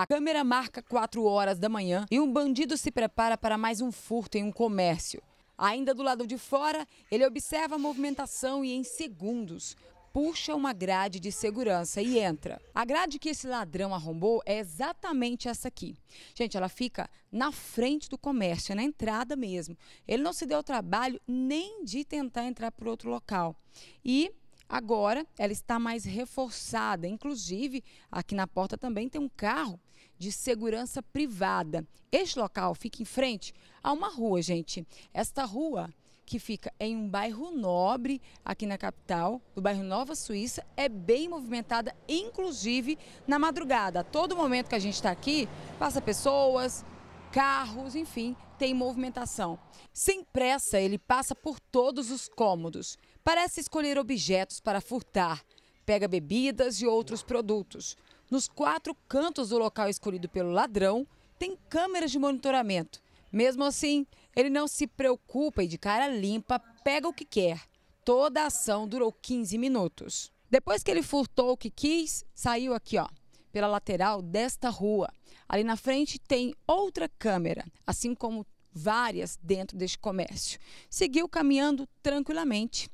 A câmera marca 4 horas da manhã e um bandido se prepara para mais um furto em um comércio. Ainda do lado de fora, ele observa a movimentação e, em segundos, puxa uma grade de segurança e entra. A grade que esse ladrão arrombou é exatamente essa aqui. Gente, ela fica na frente do comércio, na entrada mesmo. Ele não se deu o trabalho nem de tentar entrar por outro local. E Agora ela está mais reforçada. Inclusive, aqui na porta também tem um carro de segurança privada. Este local fica em frente a uma rua, gente. Esta rua que fica em um bairro nobre aqui na capital, do bairro Nova Suíça, é bem movimentada, inclusive na madrugada. A todo momento que a gente está aqui, passa pessoas, carros, enfim, tem movimentação. Sem pressa, ele passa por todos os cômodos. Parece escolher objetos para furtar. Pega bebidas e outros produtos. Nos quatro cantos do local escolhido pelo ladrão, tem câmeras de monitoramento. Mesmo assim, ele não se preocupa e de cara limpa pega o que quer. Toda a ação durou 15 minutos. Depois que ele furtou o que quis, saiu aqui, ó, pela lateral desta rua. Ali na frente tem outra câmera, assim como várias dentro deste comércio. Seguiu caminhando tranquilamente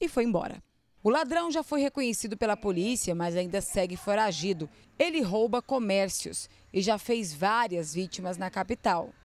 e foi embora. O ladrão já foi reconhecido pela polícia, mas ainda segue foragido. Ele rouba comércios e já fez várias vítimas na capital.